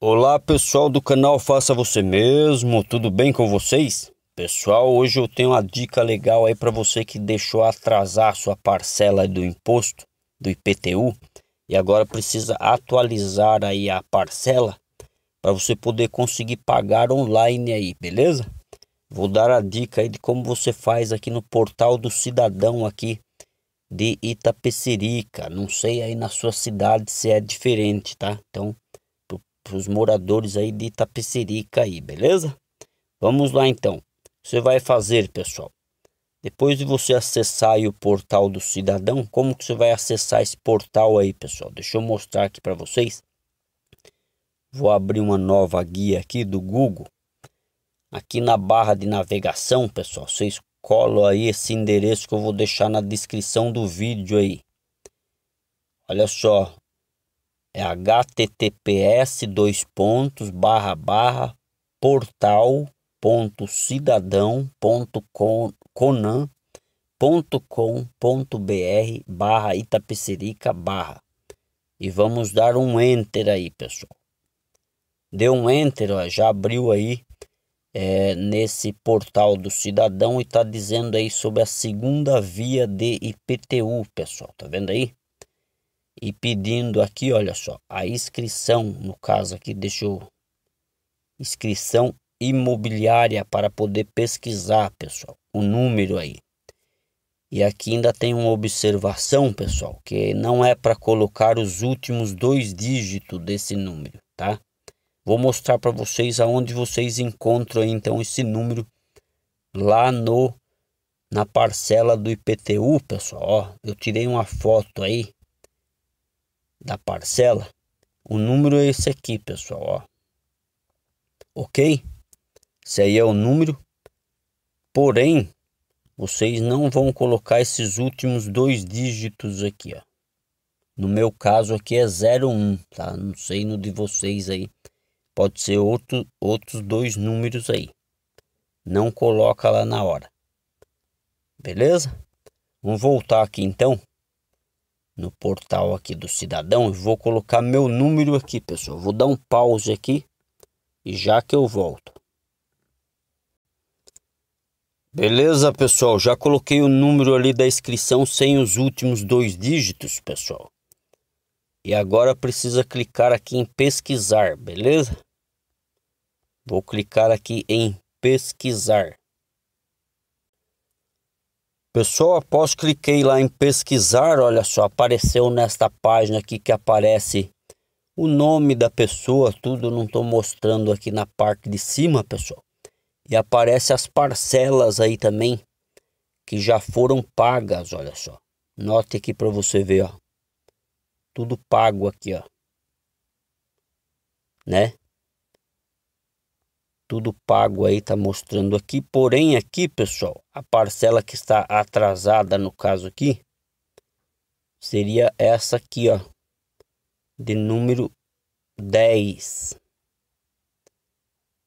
Olá pessoal do canal Faça Você Mesmo, tudo bem com vocês? Pessoal, hoje eu tenho uma dica legal aí para você que deixou atrasar sua parcela do imposto do IPTU e agora precisa atualizar aí a parcela para você poder conseguir pagar online aí, beleza? Vou dar a dica aí de como você faz aqui no portal do cidadão aqui de Itapecerica. Não sei aí na sua cidade se é diferente, tá? Então os moradores aí de Itapecerica aí, beleza? Vamos lá então. Você vai fazer, pessoal. Depois de você acessar o portal do cidadão, como que você vai acessar esse portal aí, pessoal? Deixa eu mostrar aqui para vocês. Vou abrir uma nova guia aqui do Google. Aqui na barra de navegação, pessoal, vocês colam aí esse endereço que eu vou deixar na descrição do vídeo aí. Olha só, é https dois pontos barra barra portal ponto cidadão ponto com, conan ponto com ponto br barra itapecerica barra e vamos dar um enter aí pessoal deu um enter ó, já abriu aí é, nesse portal do cidadão e está dizendo aí sobre a segunda via de IPTU pessoal tá vendo aí e pedindo aqui, olha só, a inscrição, no caso aqui, deixa eu inscrição imobiliária para poder pesquisar, pessoal, o número aí. E aqui ainda tem uma observação, pessoal, que não é para colocar os últimos dois dígitos desse número, tá? Vou mostrar para vocês aonde vocês encontram então esse número lá no na parcela do IPTU, pessoal. Ó, eu tirei uma foto aí da parcela, o número é esse aqui, pessoal, ó. Ok? Esse aí é o número. Porém, vocês não vão colocar esses últimos dois dígitos aqui, ó. No meu caso aqui é 01, tá? Não sei no de vocês aí. Pode ser outro, outros dois números aí. Não coloca lá na hora. Beleza? Vamos voltar aqui então no portal aqui do cidadão e vou colocar meu número aqui, pessoal. Vou dar um pause aqui e já que eu volto. Beleza, pessoal? Já coloquei o número ali da inscrição sem os últimos dois dígitos, pessoal. E agora precisa clicar aqui em pesquisar, beleza? Vou clicar aqui em pesquisar. Pessoal, após cliquei lá em pesquisar, olha só, apareceu nesta página aqui que aparece o nome da pessoa, tudo não estou mostrando aqui na parte de cima, pessoal. E aparece as parcelas aí também que já foram pagas, olha só. Note aqui para você ver, ó. Tudo pago aqui, ó. Né? tudo pago aí, tá mostrando aqui. Porém, aqui, pessoal, a parcela que está atrasada no caso aqui seria essa aqui, ó, de número 10.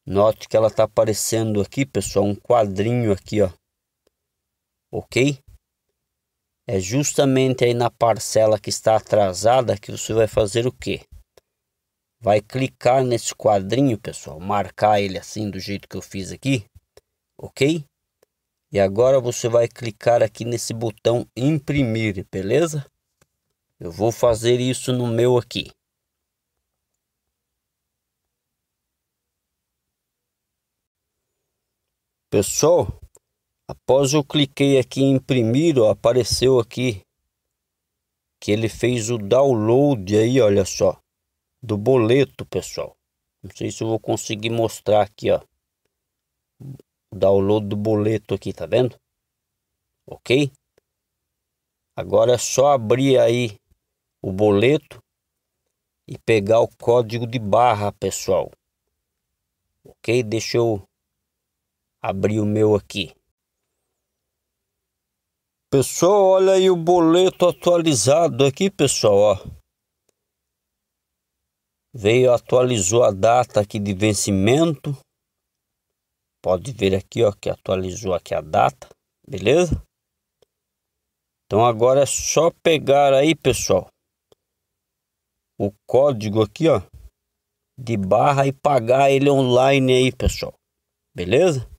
Note que ela tá aparecendo aqui, pessoal, um quadrinho aqui, ó. OK? É justamente aí na parcela que está atrasada que você vai fazer o quê? vai clicar nesse quadrinho, pessoal, marcar ele assim do jeito que eu fiz aqui, ok? E agora você vai clicar aqui nesse botão imprimir, beleza? Eu vou fazer isso no meu aqui. Pessoal, após eu cliquei aqui em imprimir, ó, apareceu aqui que ele fez o download aí, olha só do boleto, pessoal. Não sei se eu vou conseguir mostrar aqui, ó. O download do boleto aqui, tá vendo? Ok? Agora é só abrir aí o boleto e pegar o código de barra, pessoal. Ok? Deixa eu abrir o meu aqui. Pessoal, olha aí o boleto atualizado aqui, pessoal, ó veio atualizou a data aqui de vencimento. Pode ver aqui, ó, que atualizou aqui a data, beleza? Então agora é só pegar aí, pessoal, o código aqui, ó, de barra e pagar ele online aí, pessoal. Beleza?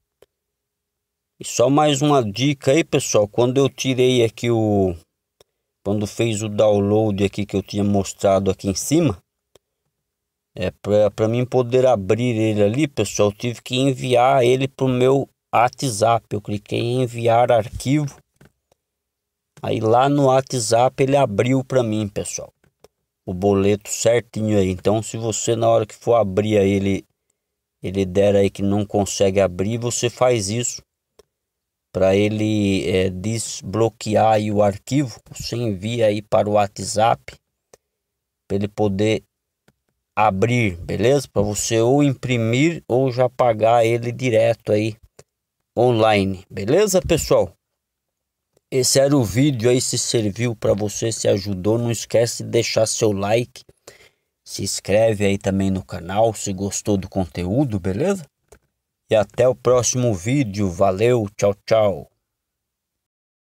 E só mais uma dica aí, pessoal, quando eu tirei aqui o quando fez o download aqui que eu tinha mostrado aqui em cima, é, para mim poder abrir ele ali, pessoal, eu tive que enviar ele para o meu WhatsApp. Eu cliquei em enviar arquivo. Aí lá no WhatsApp ele abriu para mim, pessoal. O boleto certinho aí. Então, se você na hora que for abrir ele, ele der aí que não consegue abrir, você faz isso para ele é, desbloquear o arquivo. Você envia aí para o WhatsApp para ele poder abrir, beleza? Para você ou imprimir ou já pagar ele direto aí online, beleza, pessoal? Esse era o vídeo aí, se serviu para você, se ajudou, não esquece de deixar seu like. Se inscreve aí também no canal se gostou do conteúdo, beleza? E até o próximo vídeo. Valeu, tchau, tchau.